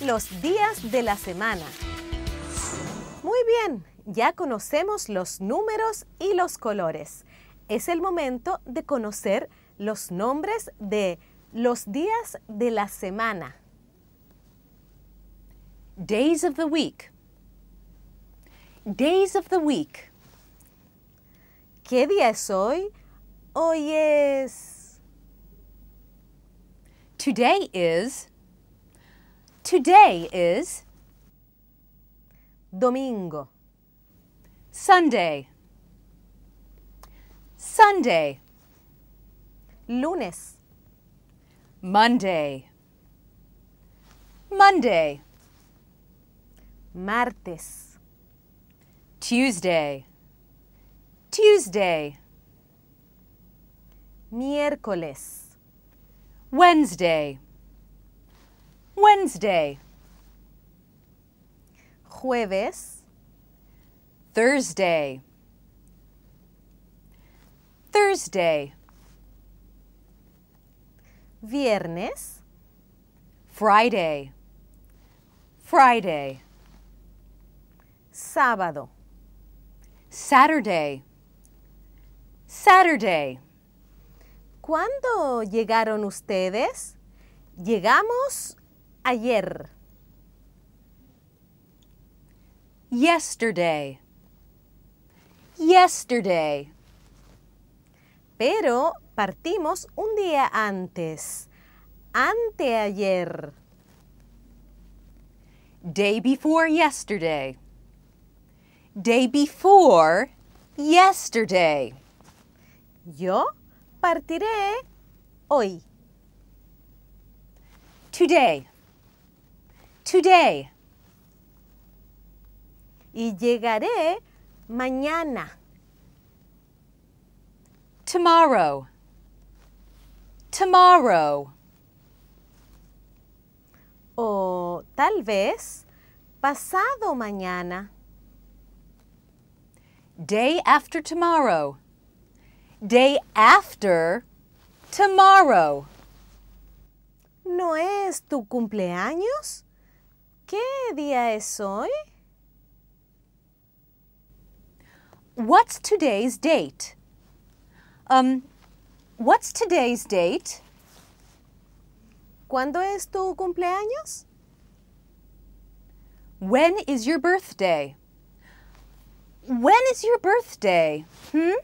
los días de la semana. Muy bien, ya conocemos los números y los colores. Es el momento de conocer los nombres de los días de la semana. Days of the week. Days of the week. ¿Qué día es hoy? Hoy es... Today is... Today is domingo. Sunday. Sunday. Lunes. Monday. Monday. Martes. Tuesday. Tuesday. Miércoles. Wednesday. Wednesday. Jueves. Thursday. Thursday. Viernes. Friday. Friday. Sábado. Saturday. Saturday. ¿Cuándo llegaron ustedes? Llegamos ayer. Yesterday. Yesterday. Pero partimos un día antes. Anteayer. Day before yesterday. Day before yesterday. Yo partiré hoy. Today today. Y llegaré mañana. Tomorrow. Tomorrow. O tal vez pasado mañana. Day after tomorrow. Day after tomorrow. ¿No es tu cumpleaños? ¿Qué día es hoy? What's today's date? Um, what's today's date? ¿Cuándo es tu cumpleaños? When is your birthday? When is your birthday? Hmm?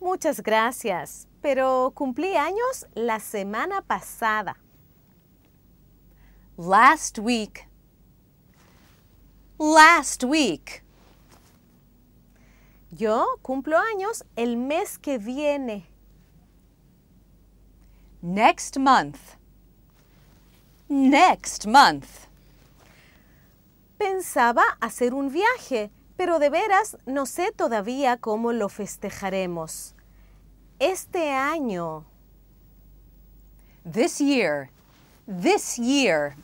Muchas gracias, pero cumplí años la semana pasada last week, last week. Yo cumplo años el mes que viene. Next month. Next month. Pensaba hacer un viaje, pero de veras no sé todavía cómo lo festejaremos. Este año. This year. This year.